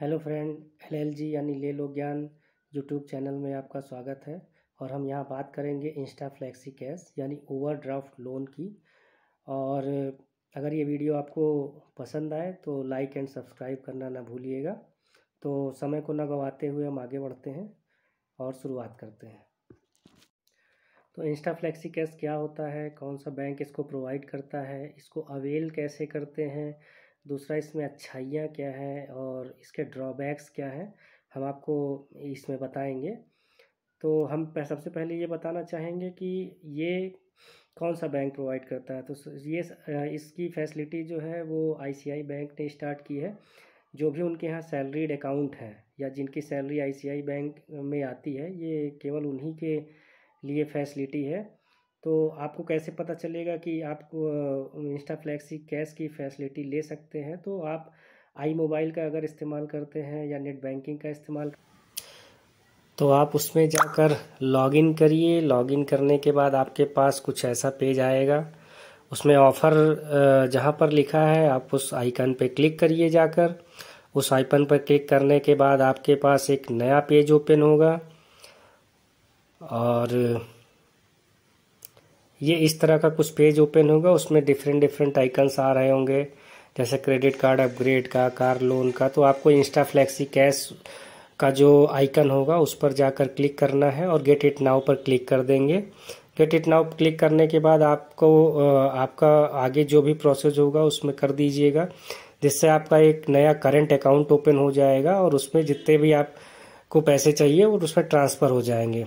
hello friend LLG यानी ले लो ज्ञान यूट्यूब चैनल में आपका स्वागत है और हम यहाँ बात करेंगे इंस्टा फ्लैक्सी कैश यानी ओवरड्राफ्ट लोन की और अगर ये वीडियो आपको पसंद आए तो लाइक एंड सब्सक्राइब करना ना भूलिएगा तो समय को न गंवाते हुए हम आगे बढ़ते हैं और शुरुआत करते हैं तो इंस्टा फ्लैक्सी कैश क्या होता है कौन सा बैंक इसको प्रोवाइड करता है इसको अवेल कैसे करते हैं दूसरा इसमें अच्छाइयाँ क्या हैं और इसके ड्रॉबैक्स क्या हैं हम आपको इसमें बताएंगे तो हम सबसे पहले ये बताना चाहेंगे कि ये कौन सा बैंक प्रोवाइड करता है तो ये इसकी फैसिलिटी जो है वो आईसीआई बैंक ने स्टार्ट की है जो भी उनके यहाँ सैलरीड अकाउंट हैं या जिनकी सैलरी आईसीआई बैंक में आती है ये केवल उन्हीं के लिए फैसिलिटी है तो आपको कैसे पता चलेगा कि आप इंस्टा फ्लैक्सी कैश की फैसिलिटी ले सकते हैं तो आप आई मोबाइल का अगर इस्तेमाल करते हैं या नेट बैंकिंग का इस्तेमाल तो आप उसमें जाकर लॉगिन करिए लॉगिन करने के बाद आपके पास कुछ ऐसा पेज आएगा उसमें ऑफ़र जहाँ पर लिखा है आप उस आइकन पर क्लिक करिए जाकर उस आइकन पर क्लिक करने के बाद आपके पास एक नया पेज ओपन होगा और ये इस तरह का कुछ पेज ओपन होगा उसमें डिफरेंट डिफरेंट आइकन्स आ रहे होंगे जैसे क्रेडिट कार्ड अपग्रेड का कार लोन का तो आपको इंस्टा फ्लैक्सी कैश का जो आइकन होगा उस पर जाकर क्लिक करना है और गेट इट नाउ पर क्लिक कर देंगे गेट इट नाउ क्लिक करने के बाद आपको आपका आगे जो भी प्रोसेस होगा उसमें कर दीजिएगा जिससे आपका एक नया करंट अकाउंट ओपन हो जाएगा और उसमें जितने भी आपको पैसे चाहिए और उसमें ट्रांसफ़र हो जाएंगे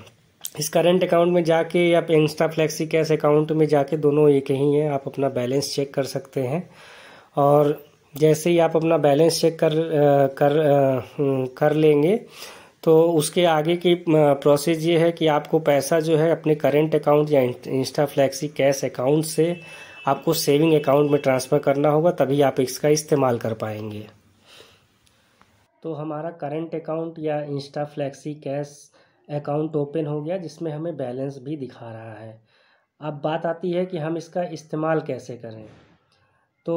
इस करंट अकाउंट में जाके या इंस्टा फ्लैक्सी कैश अकाउंट में जाके दोनों एक ही हैं आप अपना बैलेंस चेक कर सकते हैं और जैसे ही आप अपना बैलेंस चेक कर कर हम्म, कर लेंगे तो उसके आगे की प्रोसेस ये है कि आपको पैसा जो है अपने करंट अकाउंट या इंस्टा फ्लैक्सी कैश अकाउंट से आपको सेविंग अकाउंट में ट्रांसफ़र करना होगा तभी आप इसका इस्तेमाल कर पाएंगे तो हमारा करंट अकाउंट या Insta Flexi Cash account open हो गया जिसमें हमें बैलेंस भी दिखा रहा है अब बात आती है कि हम इसका इस्तेमाल कैसे करें तो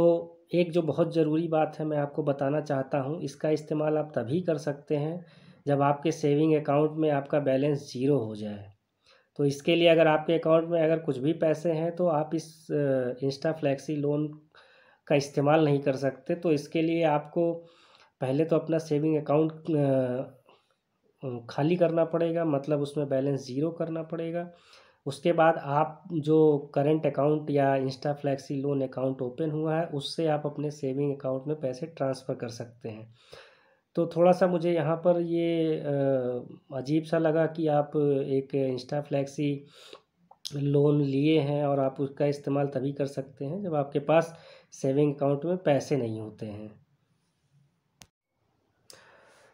एक जो बहुत ज़रूरी बात है मैं आपको बताना चाहता हूँ इसका इस्तेमाल आप तभी कर सकते हैं जब आपके सेविंग अकाउंट में आपका बैलेंस ज़ीरो हो जाए तो इसके लिए अगर आपके अकाउंट में अगर कुछ भी पैसे हैं तो आप इस इंस्टा फ्लैक्सी लोन का इस्तेमाल नहीं कर सकते तो इसके लिए आपको पहले तो अपना सेविंग अकाउंट खाली करना पड़ेगा मतलब उसमें बैलेंस ज़ीरो करना पड़ेगा उसके बाद आप जो करंट अकाउंट या Insta Flexi loan account open हुआ है उससे आप अपने सेविंग अकाउंट में पैसे ट्रांसफ़र कर सकते हैं तो थोड़ा सा मुझे यहाँ पर ये अजीब सा लगा कि आप एक इंस्टा फ्लैक्सी लोन लिए हैं और आप उसका इस्तेमाल तभी कर सकते हैं जब आपके पास सेविंग अकाउंट में पैसे नहीं होते हैं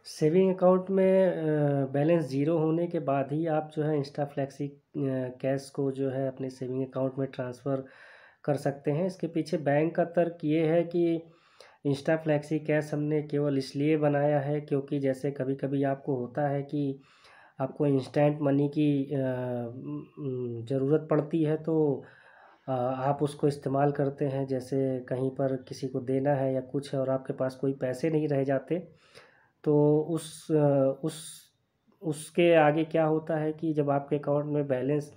सेविंग अकाउंट में बैलेंस ज़ीरो होने के बाद ही आप जो है इंस्टा फ्लैक्सी कैश को जो है अपने सेविंग अकाउंट में ट्रांसफ़र कर सकते हैं इसके पीछे बैंक का तर्क ये है कि इंस्टा फ्लैक्सी कैश हमने केवल इसलिए बनाया है क्योंकि जैसे कभी कभी आपको होता है कि आपको इंस्टेंट मनी की ज़रूरत पड़ती है तो आप उसको इस्तेमाल करते हैं जैसे कहीं पर किसी को देना है या कुछ है और आपके पास कोई पैसे नहीं रह जाते तो उस उस उसके आगे क्या होता है कि जब आपके अकाउंट में बैलेंस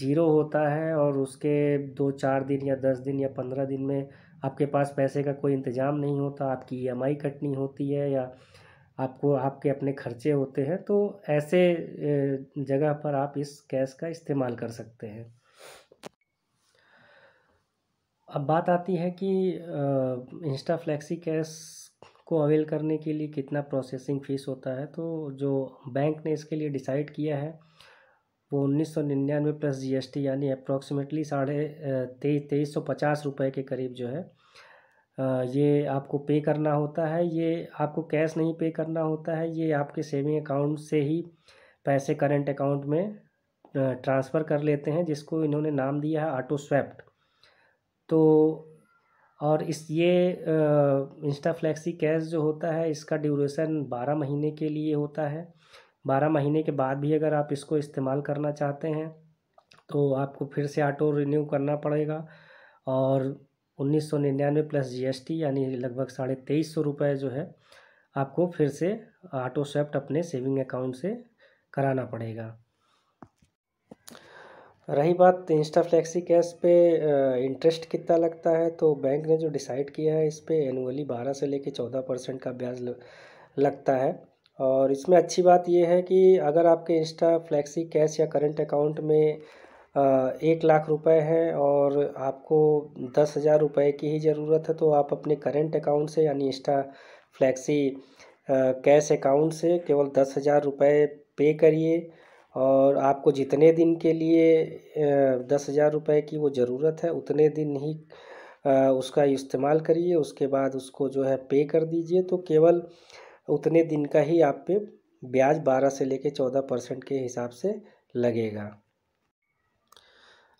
जीरो होता है और उसके दो चार दिन या दस दिन या पंद्रह दिन में आपके पास पैसे का कोई इंतज़ाम नहीं होता आपकी ई e कटनी होती है या आपको आपके अपने खर्चे होते हैं तो ऐसे जगह पर आप इस कैश का इस्तेमाल कर सकते हैं अब बात आती है कि इंस्टा फ्लैक्सी कैश को अवेल करने के लिए कितना प्रोसेसिंग फ़ीस होता है तो जो बैंक ने इसके लिए डिसाइड किया है वो उन्नीस सौ निन्यानवे प्लस जीएसटी यानी अप्रॉक्सीमेटली साढ़े तेईस तेईस सौ पचास रुपये के करीब जो है ये आपको पे करना होता है ये आपको कैश नहीं पे करना होता है ये आपके सेविंग अकाउंट से ही पैसे करंट अकाउंट में ट्रांसफ़र कर लेते हैं जिसको इन्होंने नाम दिया है ऑटो स्वैप्ट तो और इस ये इंस्टा फ्लैक्सी कैश जो होता है इसका ड्यूरेशन बारह महीने के लिए होता है बारह महीने के बाद भी अगर आप इसको इस्तेमाल करना चाहते हैं तो आपको फिर से ऑटो रिन्यू करना पड़ेगा और उन्नीस सौ निन्यानवे प्लस जीएसटी यानी लगभग साढ़े तेईस सौ रुपये जो है आपको फिर से ऑटो स्वेप्ट अपने सेविंग अकाउंट से कराना पड़ेगा रही बात इंस्टा फ्लैक्सी कैश पे इंटरेस्ट कितना लगता है तो बैंक ने जो डिसाइड किया है इस पर एनुअली बारह से लेके चौदह परसेंट का ब्याज लगता है और इसमें अच्छी बात यह है कि अगर आपके इंस्टा फ्लैक्सी कैश या करंट अकाउंट में एक लाख रुपए हैं और आपको दस हज़ार रुपये की ही ज़रूरत है तो आप अपने करंट अकाउंट से यानी इंस्टा फ्लैक्सी कैश अकाउंट से केवल दस हज़ार रुपये पे करिए और आपको जितने दिन के लिए दस हज़ार रुपये की वो ज़रूरत है उतने दिन ही उसका इस्तेमाल करिए उसके बाद उसको जो है पे कर दीजिए तो केवल उतने दिन का ही आप पे ब्याज बारह से लेकर चौदह परसेंट के हिसाब से लगेगा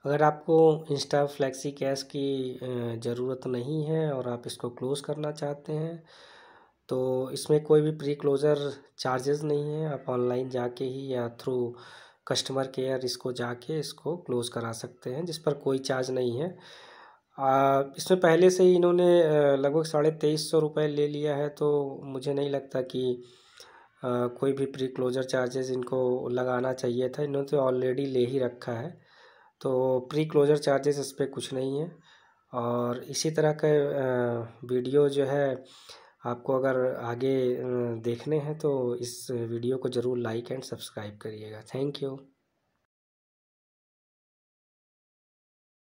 अगर आपको इंस्टा फ्लैक्सी कैश की ज़रूरत नहीं है और आप इसको क्लोज़ करना चाहते हैं तो इसमें कोई भी प्री क्लोज़र चार्जेस नहीं है आप ऑनलाइन जाके ही या थ्रू कस्टमर केयर इसको जाके इसको क्लोज़ करा सकते हैं जिस पर कोई चार्ज नहीं है आ, इसमें पहले से ही इन्होंने लगभग साढ़े तेईस सौ रुपये ले लिया है तो मुझे नहीं लगता कि आ, कोई भी प्री क्लोज़र चार्जेस इनको लगाना चाहिए था इन्होंने तो ऑलरेडी ले ही रखा है तो प्री क्लोज़र चार्जेस इस पर कुछ नहीं है और इसी तरह के वीडियो जो है आपको अगर आगे देखने हैं तो इस वीडियो को ज़रूर लाइक एंड सब्सक्राइब करिएगा थैंक यू